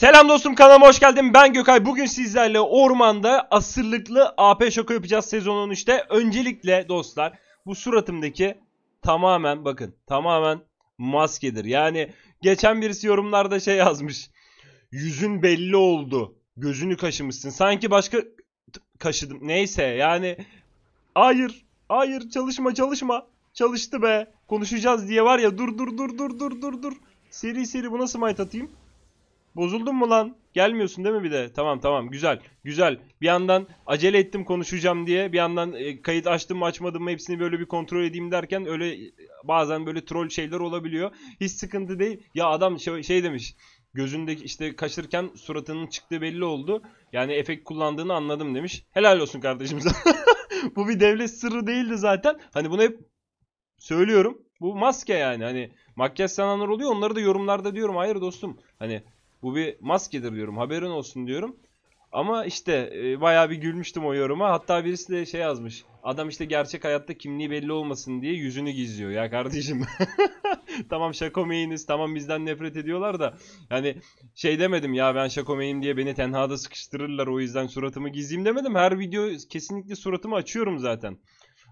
Selam dostum kanalıma hoş geldin. Ben Gökay. Bugün sizlerle ormanda asırlıklı AP şoku yapacağız sezonun işte. Öncelikle dostlar bu suratımdaki tamamen bakın tamamen maskedir. Yani geçen birisi yorumlarda şey yazmış. Yüzün belli oldu. Gözünü kaşımışsın. Sanki başka kaşıdım. Neyse yani hayır hayır çalışma çalışma. Çalıştı be. Konuşacağız diye var ya dur dur dur dur dur dur dur. Seri seri buna smite atayım. Bozuldun mu lan? Gelmiyorsun değil mi bir de? Tamam tamam güzel güzel. Bir yandan acele ettim konuşacağım diye bir yandan e, kayıt açtım mı açmadım mı hepsini böyle bir kontrol edeyim derken öyle e, bazen böyle troll şeyler olabiliyor. Hiç sıkıntı değil. Ya adam şey, şey demiş gözündeki işte kaçırken suratının çıktığı belli oldu. Yani efekt kullandığını anladım demiş. Helal olsun kardeşim Bu bir devlet sırrı değildi zaten. Hani bunu hep söylüyorum. Bu maske yani. Hani makyaj sananlar oluyor. Onları da yorumlarda diyorum. Hayır dostum. Hani bu bir maskedir diyorum haberin olsun diyorum. Ama işte e, bayağı bir gülmüştüm o yoruma. Hatta birisi de şey yazmış. Adam işte gerçek hayatta kimliği belli olmasın diye yüzünü gizliyor. Ya kardeşim tamam şakomeyiniz tamam bizden nefret ediyorlar da. Yani şey demedim ya ben şakomeyim diye beni tenhada sıkıştırırlar o yüzden suratımı gizleyeyim demedim. Her video kesinlikle suratımı açıyorum zaten.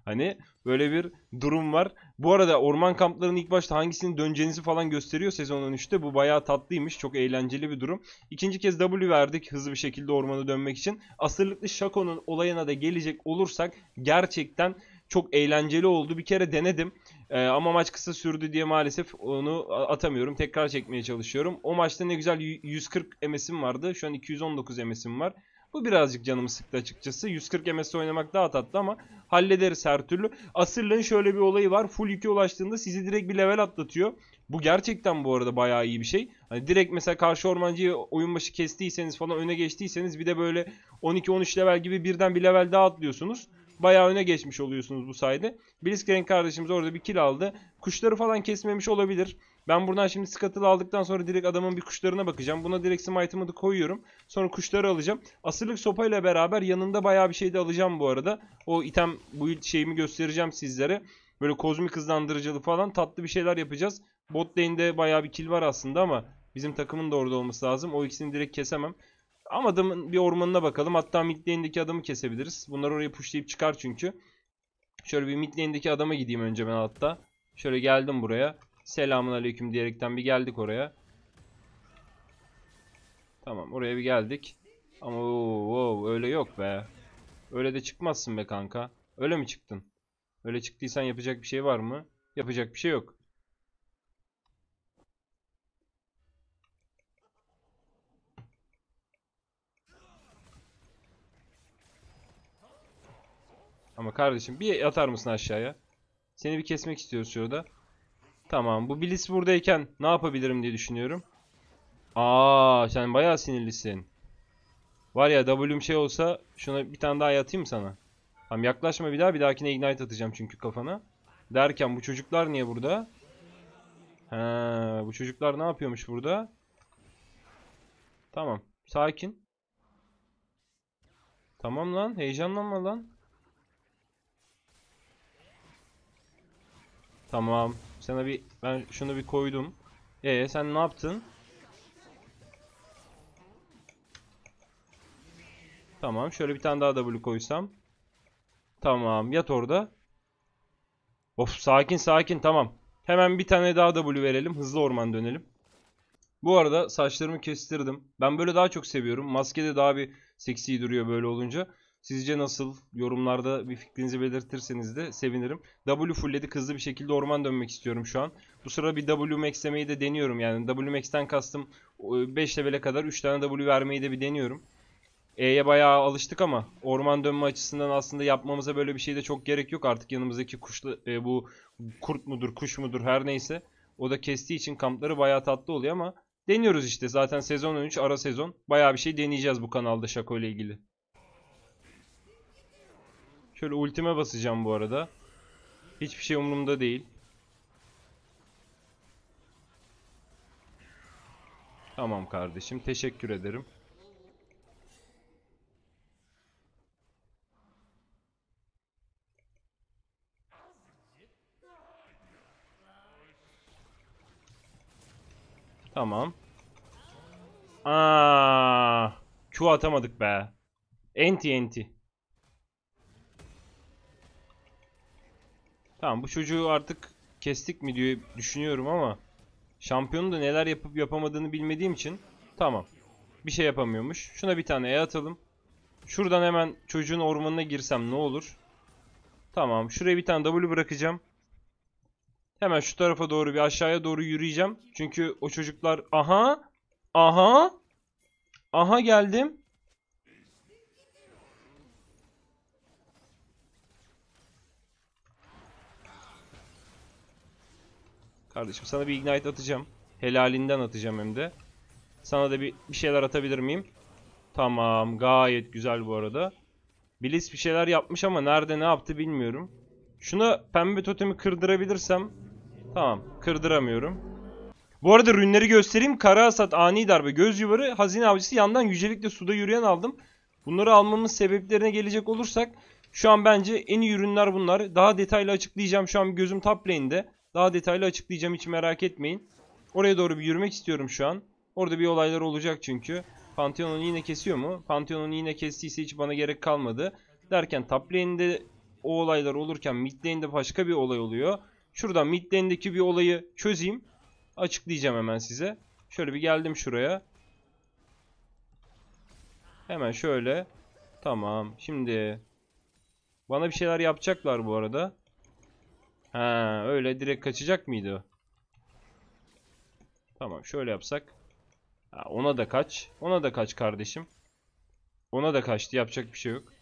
Hani böyle bir durum var. Bu arada orman kamplarının ilk başta hangisinin döneceğinizi falan gösteriyor sezonun 13'te. Bu bayağı tatlıymış. Çok eğlenceli bir durum. İkinci kez W verdik hızlı bir şekilde ormana dönmek için. Asırlıklı Şako'nun olayına da gelecek olursak gerçekten çok eğlenceli oldu. Bir kere denedim. ee, ama maç kısa sürdü diye maalesef onu atamıyorum. Tekrar çekmeye çalışıyorum. O maçta ne güzel 140 emesim vardı. Şu an 219 emesim var. Bu birazcık canımı sıktı açıkçası. 140 MS oynamak daha tatlı ama hallederiz her türlü. Asırlığın şöyle bir olayı var. Full 2'ye ulaştığında sizi direkt bir level atlatıyor. Bu gerçekten bu arada bayağı iyi bir şey. Hani direkt mesela karşı ormancıyı oyun başı kestiyseniz falan öne geçtiyseniz bir de böyle 12-13 level gibi birden bir level daha atlıyorsunuz bayağı öne geçmiş oluyorsunuz bu sayede. Blitzcrank kardeşimiz orada bir kill aldı. Kuşları falan kesmemiş olabilir. Ben buradan şimdi scuttle aldıktan sonra direkt adamın bir kuşlarına bakacağım. Buna direkt smite'ımı da koyuyorum. Sonra kuşları alacağım. Asırlık sopayla beraber yanında bayağı bir şey de alacağım bu arada. O item build şeyimi göstereceğim sizlere. Böyle kozmik hızlandırıcılı falan tatlı bir şeyler yapacağız. Bot lane'de bayağı bir kill var aslında ama bizim takımın da orada olması lazım. O ikisini direkt kesemem. Ama adamın bir ormanına bakalım. Hatta mid lane'deki adamı kesebiliriz. Bunlar oraya pushlayıp çıkar çünkü. Şöyle bir mid lane'deki adama gideyim önce ben hatta. Şöyle geldim buraya. Selamun aleyküm diyerekten bir geldik oraya. Tamam oraya bir geldik. Ama wow, öyle yok be. Öyle de çıkmazsın be kanka. Öyle mi çıktın? Öyle çıktıysan yapacak bir şey var mı? Yapacak bir şey yok. Ama kardeşim bir atar mısın aşağıya? Seni bir kesmek istiyoruz şurada. Tamam bu Blitz buradayken ne yapabilirim diye düşünüyorum. Aa sen bayağı sinirlisin. Var ya W'm şey olsa şuna bir tane daha yatayım sana. Tamam yaklaşma bir daha bir dahakine ignite atacağım çünkü kafana. Derken bu çocuklar niye burada? He, bu çocuklar ne yapıyormuş burada? Tamam sakin. Tamam lan heyecanlanma lan. Tamam sana bir ben şunu bir koydum. Ee sen ne yaptın? Tamam. Şöyle bir tane daha W koysam. Tamam. Yat orada. Of sakin sakin tamam. Hemen bir tane daha W verelim. Hızlı orman dönelim. Bu arada saçlarımı kestirdim. Ben böyle daha çok seviyorum. Maske de daha bir seksi duruyor böyle olunca. Sizce nasıl? Yorumlarda bir fikrinizi belirtirseniz de sevinirim. W fullledi, hızlı bir şekilde orman dönmek istiyorum şu an. Bu sıra bir W maxlemeyi de deniyorum yani. W max'ten kastım 5 levele kadar 3 tane W vermeyi de bir deniyorum. E'ye bayağı alıştık ama orman dönme açısından aslında yapmamıza böyle bir şey de çok gerek yok. Artık yanımızdaki kuşlu e, bu kurt mudur kuş mudur her neyse o da kestiği için kampları bayağı tatlı oluyor ama deniyoruz işte. Zaten sezon 13 ara sezon bayağı bir şey deneyeceğiz bu kanalda Şako ile ilgili. Şöyle ultime basacağım bu arada. Hiçbir şey umurumda değil. Tamam kardeşim. Teşekkür ederim. Tamam. Aa, Q atamadık be. Enti enti. Tamam bu çocuğu artık kestik mi diye düşünüyorum ama şampiyonun da neler yapıp yapamadığını bilmediğim için tamam. Bir şey yapamıyormuş. Şuna bir tane E atalım. Şuradan hemen çocuğun ormanına girsem ne olur? Tamam. Şuraya bir tane W bırakacağım. Hemen şu tarafa doğru bir aşağıya doğru yürüyeceğim. Çünkü o çocuklar aha aha aha geldim. Kardeşim sana bir ignite atacağım. Helalinden atacağım hem de. Sana da bir, bir şeyler atabilir miyim? Tamam gayet güzel bu arada. Bliss bir şeyler yapmış ama nerede ne yaptı bilmiyorum. Şuna pembe totemi kırdırabilirsem. Tamam kırdıramıyorum. Bu arada rünleri göstereyim. Kara hasat, ani darbe, göz yuvarı, hazine avcısı yandan yücelikle suda yürüyen aldım. Bunları almamın sebeplerine gelecek olursak şu an bence en iyi ürünler bunlar. Daha detaylı açıklayacağım. Şu an gözüm top lane'de. Daha detaylı açıklayacağım hiç merak etmeyin. Oraya doğru bir yürümek istiyorum şu an. Orada bir olaylar olacak çünkü. Pantheon'un yine kesiyor mu? Pantheon'un yine kestiyse hiç bana gerek kalmadı. Derken top lane'de o olaylar olurken mid lane'de başka bir olay oluyor. Şuradan mid lane'deki bir olayı çözeyim. Açıklayacağım hemen size. Şöyle bir geldim şuraya. Hemen şöyle. Tamam. Şimdi bana bir şeyler yapacaklar bu arada. Ha öyle direkt kaçacak mıydı Tamam şöyle yapsak. Ha, ona da kaç. Ona da kaç kardeşim. Ona da kaçtı yapacak bir şey yok.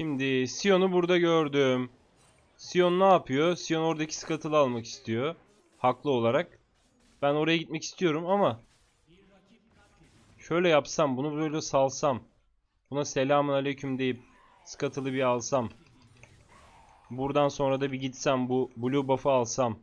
Şimdi Sion'u burada gördüm. Sion ne yapıyor? Sion oradaki skatılı almak istiyor. Haklı olarak. Ben oraya gitmek istiyorum ama şöyle yapsam bunu böyle salsam buna selamun aleyküm deyip skatılı bir alsam buradan sonra da bir gitsem bu blue buff'ı alsam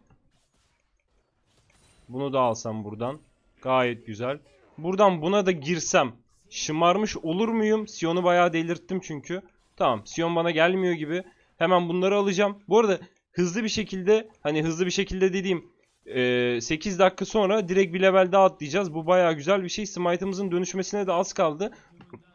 bunu da alsam buradan gayet güzel buradan buna da girsem şımarmış olur muyum Sion'u bayağı delirttim çünkü Tamam Sion bana gelmiyor gibi. Hemen bunları alacağım. Bu arada hızlı bir şekilde hani hızlı bir şekilde dediğim 8 dakika sonra direkt bir level daha atlayacağız. Bu baya güzel bir şey. Smite'ımızın dönüşmesine de az kaldı.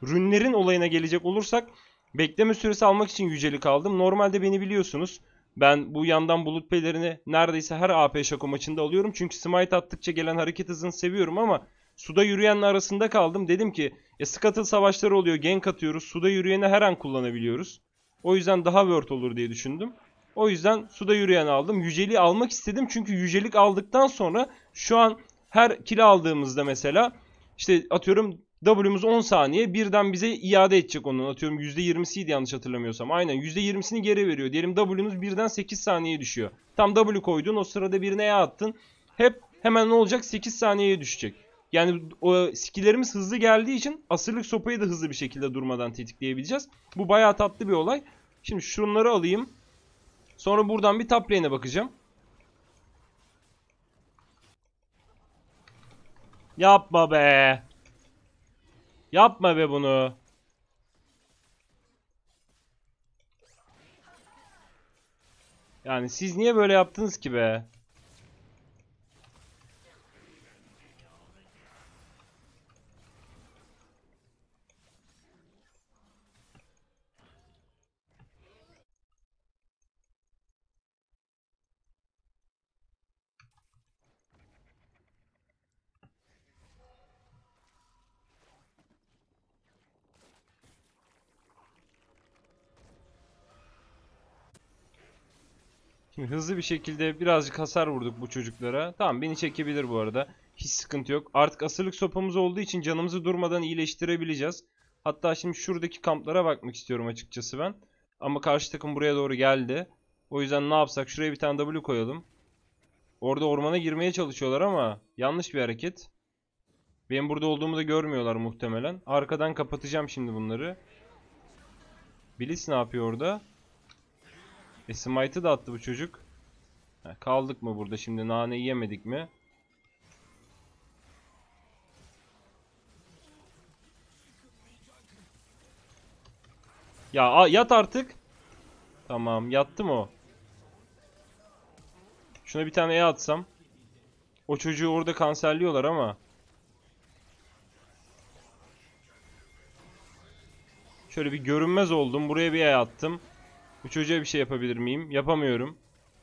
Rünlerin olayına gelecek olursak bekleme süresi almak için yüceli kaldım. Normalde beni biliyorsunuz. Ben bu yandan bulut pelerini neredeyse her AP şako maçında alıyorum. Çünkü smite attıkça gelen hareket hızını seviyorum ama suda yürüyenle arasında kaldım. Dedim ki ya scuttle savaşları oluyor. Gank atıyoruz. Suda yürüyeni her an kullanabiliyoruz. O yüzden daha worth olur diye düşündüm. O yüzden suda yürüyen aldım. Yüceliği almak istedim. Çünkü yücelik aldıktan sonra şu an her kilo aldığımızda mesela işte atıyorum W'muz 10 saniye birden bize iade edecek onun. Atıyorum %20'siydi yanlış hatırlamıyorsam. Aynen %20'sini geri veriyor. Diyelim W'muz birden 8 saniye düşüyor. Tam W koydun o sırada birine E attın. Hep hemen ne olacak? 8 saniyeye düşecek. Yani o skillerimiz hızlı geldiği için asırlık sopayı da hızlı bir şekilde durmadan tetikleyebileceğiz. Bu bayağı tatlı bir olay. Şimdi şunları alayım. Sonra buradan bir top lane'e bakacağım. Yapma be. Yapma be bunu. Yani siz niye böyle yaptınız ki be? Şimdi hızlı bir şekilde birazcık hasar vurduk bu çocuklara. Tamam beni çekebilir bu arada. Hiç sıkıntı yok. Artık asırlık sopamız olduğu için canımızı durmadan iyileştirebileceğiz. Hatta şimdi şuradaki kamplara bakmak istiyorum açıkçası ben. Ama karşı takım buraya doğru geldi. O yüzden ne yapsak şuraya bir tane W koyalım. Orada ormana girmeye çalışıyorlar ama yanlış bir hareket. Benim burada olduğumu da görmüyorlar muhtemelen. Arkadan kapatacağım şimdi bunları. Bilis ne yapıyor orada? E smite'ı da attı bu çocuk. Ha, kaldık mı burada şimdi nane yemedik mi? Ya a, yat artık. Tamam yattı mı o? Şuna bir tane E atsam. O çocuğu orada kanserliyorlar ama. Şöyle bir görünmez oldum. Buraya bir E attım. Bu çocuğa bir şey yapabilir miyim? Yapamıyorum.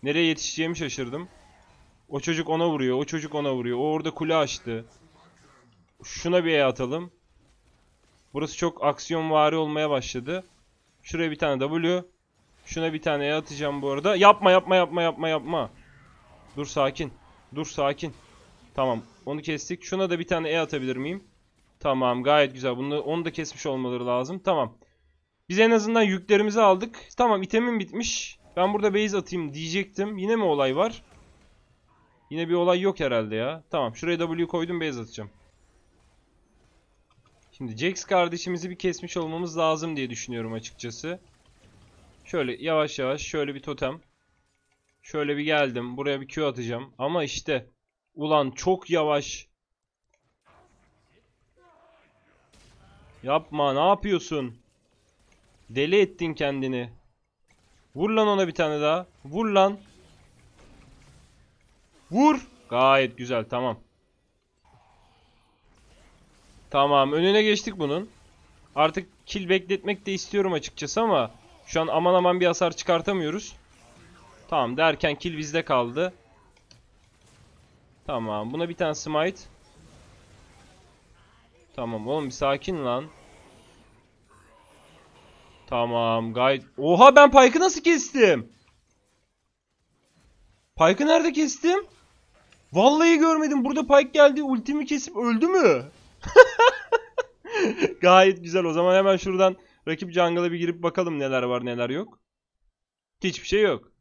Nereye yetişeceğimi şaşırdım. O çocuk ona vuruyor. O çocuk ona vuruyor. O orada kule açtı. Şuna bir E atalım. Burası çok aksiyon aksiyonvari olmaya başladı. Şuraya bir tane W. Şuna bir tane E atacağım bu arada. Yapma yapma yapma yapma yapma. Dur sakin. Dur sakin. Tamam. Onu kestik. Şuna da bir tane E atabilir miyim? Tamam gayet güzel. Bunu, onu da kesmiş olmaları lazım. Tamam. Biz en azından yüklerimizi aldık. Tamam itemim bitmiş. Ben burada base atayım diyecektim. Yine mi olay var? Yine bir olay yok herhalde ya. Tamam şuraya W koydum base atacağım. Şimdi Jax kardeşimizi bir kesmiş olmamız lazım diye düşünüyorum açıkçası. Şöyle yavaş yavaş şöyle bir totem. Şöyle bir geldim. Buraya bir Q atacağım. Ama işte. Ulan çok yavaş. Yapma ne yapıyorsun? Deli ettin kendini. Vur lan ona bir tane daha. Vur lan. Vur. Gayet güzel tamam. Tamam önüne geçtik bunun. Artık kill bekletmek de istiyorum açıkçası ama şu an aman aman bir hasar çıkartamıyoruz. Tamam derken kill bizde kaldı. Tamam buna bir tane smite. Tamam oğlum bir sakin lan. Tamam gayet. Oha ben Pike'ı nasıl kestim? Pike'ı nerede kestim? Vallahi görmedim. Burada Pike geldi. Ultimi kesip öldü mü? gayet güzel. O zaman hemen şuradan rakip jungle'a bir girip bakalım neler var neler yok. Hiçbir şey yok.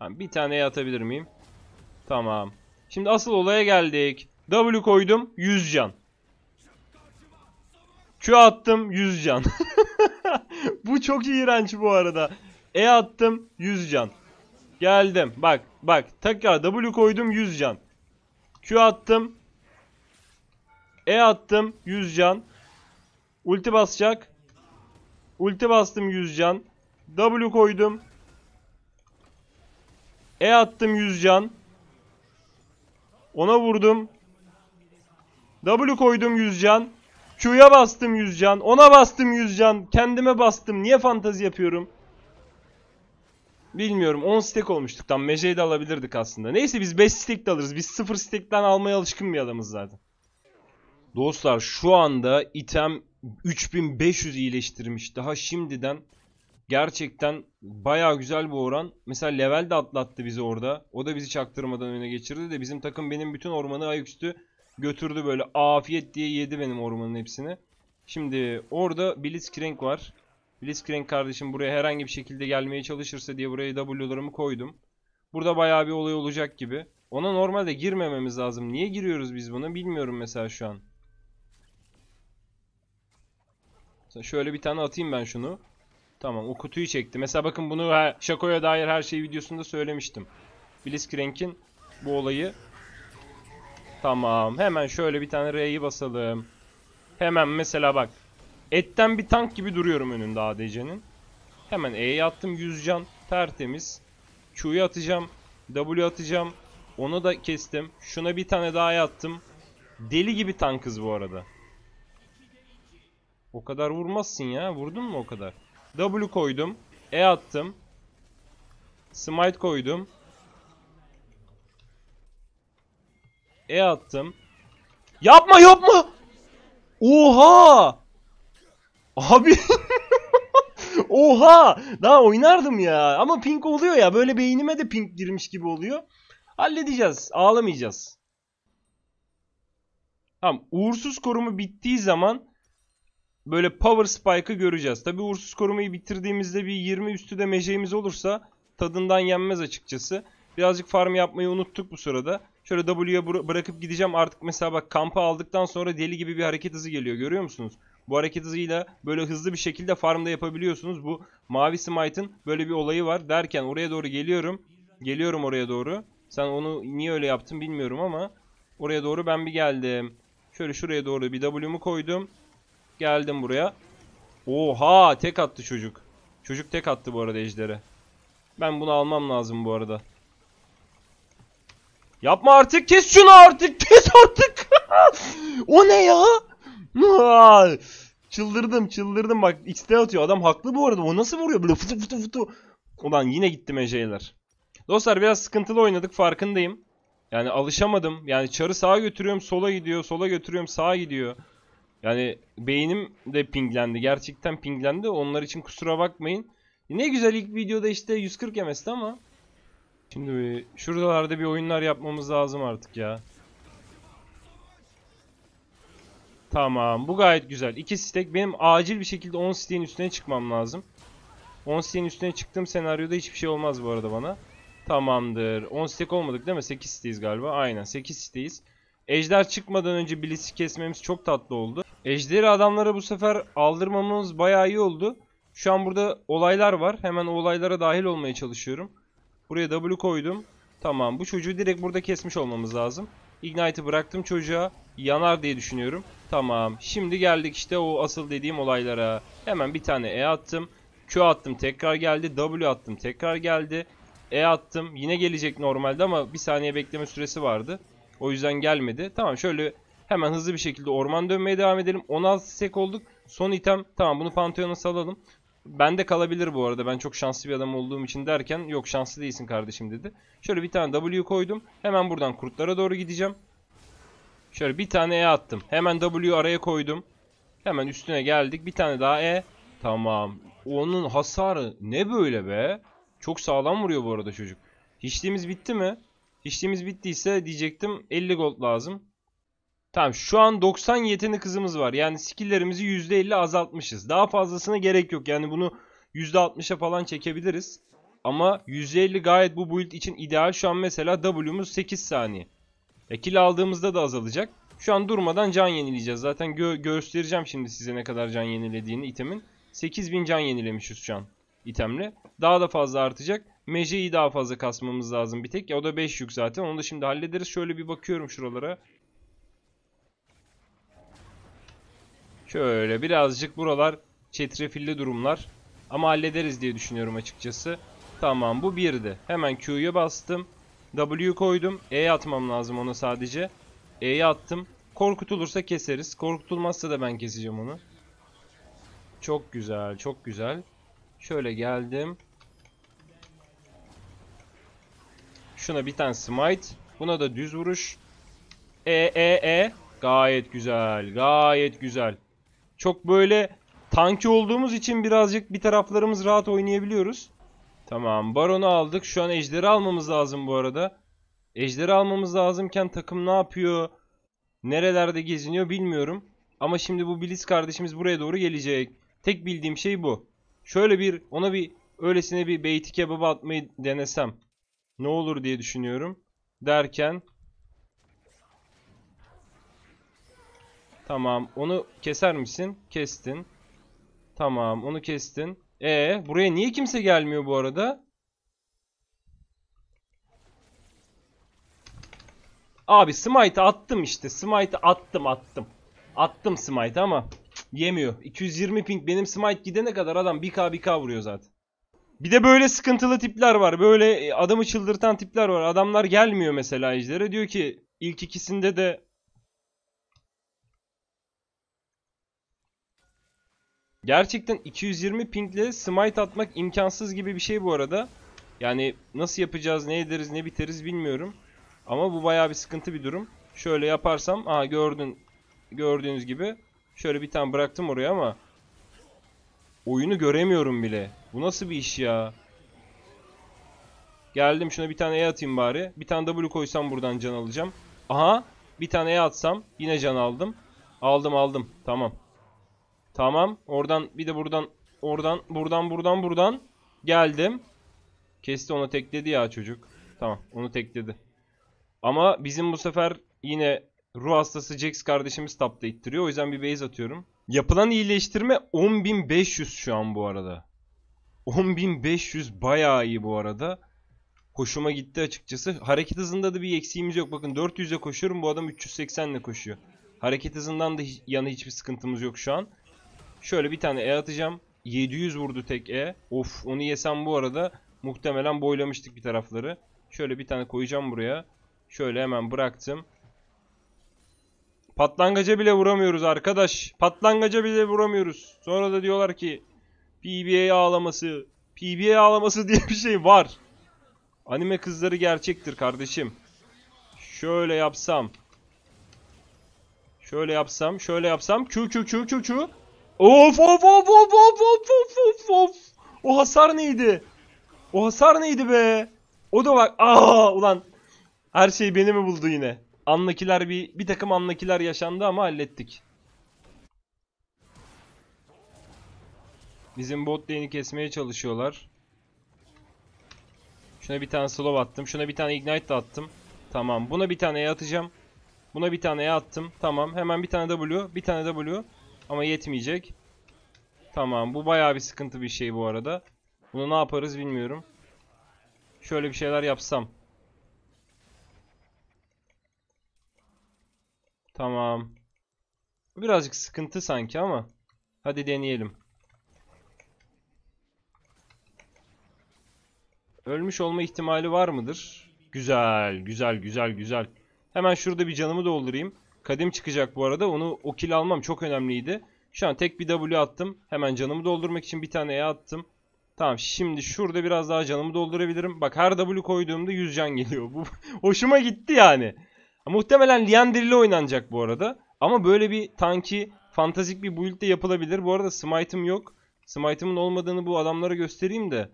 Bir tane atabilir miyim? Tamam. Şimdi asıl olaya geldik. W koydum 100 can. Q attım 100 can. bu çok iğrenç bu arada. E attım 100 can. Geldim. Bak bak tekrar W koydum 100 can. Q attım. E attım 100 can. Ulti basacak. Ulti bastım 100 can. W koydum. E attım 100 can. Ona vurdum. W koydum 100 can. Q'ya bastım 100 can. Ona bastım 100 can. Kendime bastım. Niye fantazi yapıyorum? Bilmiyorum 10 stack olmuştuk tam Mece'yi de alabilirdik aslında. Neyse biz 5 stack de alırız. Biz 0 stack'ten almaya alışkın bir adamız zaten. Dostlar şu anda item 3500 iyileştirmiş. Daha şimdiden Gerçekten baya güzel bu oran. Mesela level de atlattı bizi orada. O da bizi çaktırmadan öne geçirdi de bizim takım benim bütün ormanı ayaküstü götürdü böyle afiyet diye yedi benim ormanın hepsini. Şimdi orada Blitzcrank var. Blitzcrank kardeşim buraya herhangi bir şekilde gelmeye çalışırsa diye buraya W'larımı koydum. Burada baya bir olay olacak gibi. Ona normalde girmememiz lazım. Niye giriyoruz biz buna bilmiyorum mesela şu an. Şöyle bir tane atayım ben şunu. Tamam o kutuyu çekti. Mesela bakın bunu her, Şako'ya dair her şeyi videosunda söylemiştim. Blitzcrank'in bu olayı. Tamam hemen şöyle bir tane R'yi basalım. Hemen mesela bak. Etten bir tank gibi duruyorum önünde ADC'nin. Hemen E'ye attım 100 can. Tertemiz. Q'yu atacağım. W atacağım. Onu da kestim. Şuna bir tane daha yattım. Deli gibi tankız bu arada. O kadar vurmazsın ya. Vurdun mu o kadar? W koydum. E attım. Smite koydum. E attım. Yapma yapma. Oha. Abi. Oha. Daha oynardım ya. Ama pink oluyor ya. Böyle beynime de pink girmiş gibi oluyor. Halledeceğiz. Ağlamayacağız. Tamam. Uğursuz korumu bittiği zaman böyle power spike'ı göreceğiz. Tabi uğursuz korumayı bitirdiğimizde bir 20 üstü de meceğimiz olursa tadından yenmez açıkçası. Birazcık farm yapmayı unuttuk bu sırada. Şöyle W'ye bırakıp gideceğim. Artık mesela bak kampa aldıktan sonra deli gibi bir hareket hızı geliyor görüyor musunuz? Bu hareket hızıyla böyle hızlı bir şekilde farmda yapabiliyorsunuz. Bu mavi smite'ın böyle bir olayı var derken oraya doğru geliyorum. Geliyorum oraya doğru. Sen onu niye öyle yaptın bilmiyorum ama oraya doğru ben bir geldim. Şöyle şuraya doğru bir W'mu koydum. Geldim buraya. Oha tek attı çocuk. Çocuk tek attı bu arada ejdere. Ben bunu almam lazım bu arada. Yapma artık kes şunu artık kes artık. o ne ya? çıldırdım çıldırdım bak X'de atıyor adam haklı bu arada o nasıl vuruyor böyle fıtı fıtı fıtı. Ulan yine gittim meceyler. Dostlar biraz sıkıntılı oynadık farkındayım. Yani alışamadım. Yani çarı sağa götürüyorum sola gidiyor sola götürüyorum sağa gidiyor. Yani beynim de pinglendi. Gerçekten pinglendi. Onlar için kusura bakmayın. Ne güzel ilk videoda işte 140 MS'ti ama. Şimdi bir, şuralarda bir oyunlar yapmamız lazım artık ya. Tamam bu gayet güzel. 2 stack benim acil bir şekilde 10 stack'in üstüne çıkmam lazım. 10 stack'in üstüne çıktığım senaryoda hiçbir şey olmaz bu arada bana. Tamamdır. 10 stack olmadık değil mi? 8 stack'iz galiba. Aynen 8 stack'iz. Ejder çıkmadan önce Blitz'i kesmemiz çok tatlı oldu. Ejderi adamlara bu sefer aldırmamız bayağı iyi oldu. Şu an burada olaylar var. Hemen o olaylara dahil olmaya çalışıyorum. Buraya W koydum. Tamam bu çocuğu direkt burada kesmiş olmamız lazım. Ignite'ı bıraktım çocuğa. Yanar diye düşünüyorum. Tamam şimdi geldik işte o asıl dediğim olaylara. Hemen bir tane E attım. Q attım tekrar geldi. W attım tekrar geldi. E attım. Yine gelecek normalde ama bir saniye bekleme süresi vardı. O yüzden gelmedi. Tamam şöyle hemen hızlı bir şekilde orman dönmeye devam edelim. 16 sek olduk. Son item tamam bunu Pantheon'a salalım. Bende kalabilir bu arada ben çok şanslı bir adam olduğum için derken yok şanslı değilsin kardeşim dedi. Şöyle bir tane W koydum. Hemen buradan kurtlara doğru gideceğim. Şöyle bir tane E attım. Hemen W araya koydum. Hemen üstüne geldik. Bir tane daha E. Tamam. Onun hasarı ne böyle be? Çok sağlam vuruyor bu arada çocuk. Hiçliğimiz bitti mi? İşlemiz bittiyse diyecektim 50 gold lazım. Tamam şu an 90 yeteni kızımız var. Yani skilllerimizi %50 azaltmışız. Daha fazlasına gerek yok. Yani bunu %60'a falan çekebiliriz. Ama %50 gayet bu build için ideal. Şu an mesela W'muz 8 saniye. Ekil aldığımızda da azalacak. Şu an durmadan can yenileyeceğiz. Zaten gö göstereceğim şimdi size ne kadar can yenilediğini itemin. 8000 can yenilemişiz şu an itemle. Daha da fazla artacak. Mece'yi daha fazla kasmamız lazım bir tek. Ya o da 5 yük zaten. Onu da şimdi hallederiz. Şöyle bir bakıyorum şuralara. Şöyle birazcık buralar çetrefilli durumlar. Ama hallederiz diye düşünüyorum açıkçası. Tamam bu birdi. Hemen Q'ya bastım. W koydum. E atmam lazım ona sadece. E'ye attım. Korkutulursa keseriz. Korkutulmazsa da ben keseceğim onu. Çok güzel, çok güzel. Şöyle geldim. Şuna bir tane smite. Buna da düz vuruş. E e e. Gayet güzel. Gayet güzel. Çok böyle tanki olduğumuz için birazcık bir taraflarımız rahat oynayabiliyoruz. Tamam. Baron'u aldık. Şu an ejderi almamız lazım bu arada. Ejderi almamız lazımken takım ne yapıyor? Nerelerde geziniyor bilmiyorum. Ama şimdi bu Blitz kardeşimiz buraya doğru gelecek. Tek bildiğim şey bu. Şöyle bir ona bir öylesine bir beyti kebabı atmayı denesem. Ne olur diye düşünüyorum. Derken Tamam. Onu keser misin? Kestin. Tamam. Onu kestin. E buraya niye kimse gelmiyor bu arada? Abi smite attım işte. Smite attım attım. Attım smite ama yemiyor. 220 ping benim smite gidene kadar adam 1k 1k vuruyor zaten. Bir de böyle sıkıntılı tipler var. Böyle e, adamı çıldırtan tipler var. Adamlar gelmiyor mesela ejdere. Diyor ki ilk ikisinde de Gerçekten 220 pingle smite atmak imkansız gibi bir şey bu arada. Yani nasıl yapacağız, ne ederiz, ne biteriz bilmiyorum. Ama bu bayağı bir sıkıntı bir durum. Şöyle yaparsam, aha gördün gördüğünüz gibi şöyle bir tane bıraktım oraya ama oyunu göremiyorum bile. Bu nasıl bir iş ya? Geldim şuna bir tane E atayım bari. Bir tane W koysam buradan can alacağım. Aha. Bir tane E atsam yine can aldım. Aldım aldım. Tamam. Tamam. Oradan bir de buradan oradan buradan buradan buradan geldim. Kesti onu tekledi ya çocuk. Tamam onu tekledi. Ama bizim bu sefer yine ruh hastası Jax kardeşimiz tapta ittiriyor. O yüzden bir base atıyorum. Yapılan iyileştirme 10.500 şu an bu arada. 10500 bayağı iyi bu arada. Hoşuma gitti açıkçası. Hareket hızında da bir eksiğimiz yok. Bakın 400'e koşuyorum. Bu adam 380 ile koşuyor. Hareket hızından da hiç, yana hiçbir sıkıntımız yok şu an. Şöyle bir tane E atacağım. 700 vurdu tek E. Of onu yesem bu arada muhtemelen boylamıştık bir tarafları. Şöyle bir tane koyacağım buraya. Şöyle hemen bıraktım. Patlangaca bile vuramıyoruz arkadaş. Patlangaca bile vuramıyoruz. Sonra da diyorlar ki PBA ağlaması. PBA ağlaması diye bir şey var. Anime kızları gerçektir kardeşim. Şöyle yapsam. Şöyle yapsam, şöyle yapsam. Q Q Q Q Q. Of of of of of of of of of. O hasar neydi? O hasar neydi be? O da bak. Aa ulan. Her şey beni mi buldu yine? Anlakiler bir bir takım anlakiler yaşandı ama hallettik. Bizim bot lane'i kesmeye çalışıyorlar. Şuna bir tane slow attım. Şuna bir tane ignite de attım. Tamam. Buna bir tane E atacağım. Buna bir tane E attım. Tamam. Hemen bir tane W. Bir tane W. Ama yetmeyecek. Tamam. Bu bayağı bir sıkıntı bir şey bu arada. Bunu ne yaparız bilmiyorum. Şöyle bir şeyler yapsam. Tamam. Birazcık sıkıntı sanki ama. Hadi deneyelim. Ölmüş olma ihtimali var mıdır? Güzel, güzel, güzel, güzel. Hemen şurada bir canımı doldurayım. Kadim çıkacak bu arada. Onu o kill almam çok önemliydi. Şu an tek bir W attım. Hemen canımı doldurmak için bir tane E attım. Tamam şimdi şurada biraz daha canımı doldurabilirim. Bak her W koyduğumda 100 can geliyor. Bu hoşuma gitti yani. Muhtemelen Liandry ile oynanacak bu arada. Ama böyle bir tanki fantastik bir build de yapılabilir. Bu arada smite'ım yok. Smite'ımın olmadığını bu adamlara göstereyim de.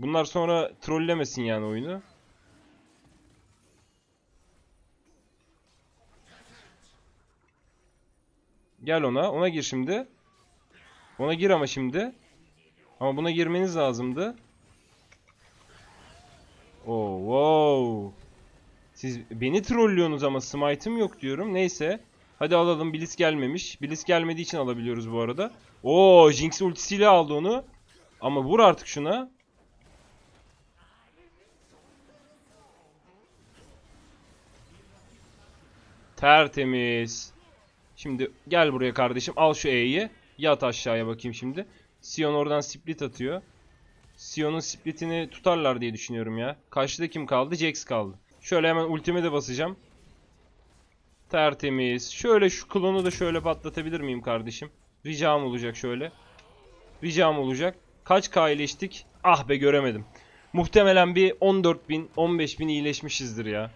Bunlar sonra trollemesin yani oyunu. Gel ona. Ona gir şimdi. Ona gir ama şimdi. Ama buna girmeniz lazımdı. Oh, wow. Siz beni trollüyorsunuz ama smite'ım yok diyorum. Neyse. Hadi alalım. Blitz gelmemiş. Blitz gelmediği için alabiliyoruz bu arada. Oo, Jinx ultisiyle aldı onu. Ama vur artık şuna. Tertemiz. Şimdi gel buraya kardeşim. Al şu E'yi. Yat aşağıya bakayım şimdi. Sion oradan split atıyor. Sion'un splitini tutarlar diye düşünüyorum ya. Karşıda kim kaldı? Jax kaldı. Şöyle hemen ultime de basacağım. Tertemiz. Şöyle şu klonu da şöyle patlatabilir miyim kardeşim? Ricam olacak şöyle. Ricam olacak. Kaç K iyileştik? Ah be göremedim. Muhtemelen bir 14 bin, 15 bin iyileşmişizdir ya.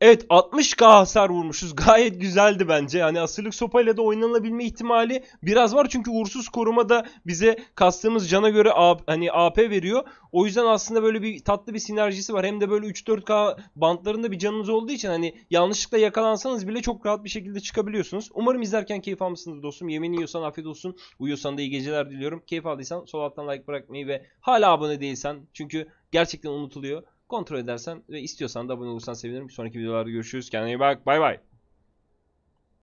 Evet 60k hasar vurmuşuz. Gayet güzeldi bence. Yani asırlık sopayla da oynanabilme ihtimali biraz var. Çünkü uğursuz koruma da bize kastığımız cana göre A, hani AP veriyor. O yüzden aslında böyle bir tatlı bir sinerjisi var. Hem de böyle 3-4k bantlarında bir canınız olduğu için hani yanlışlıkla yakalansanız bile çok rahat bir şekilde çıkabiliyorsunuz. Umarım izlerken keyif almışsınız dostum. Yemin yiyorsan afiyet olsun. Uyuyorsan da iyi geceler diliyorum. Keyif aldıysan sol alttan like bırakmayı ve hala abone değilsen çünkü gerçekten unutuluyor kontrol edersen ve istiyorsan da abone olursan sevinirim. sonraki videolarda görüşürüz. Kendine iyi bak. Bay bay.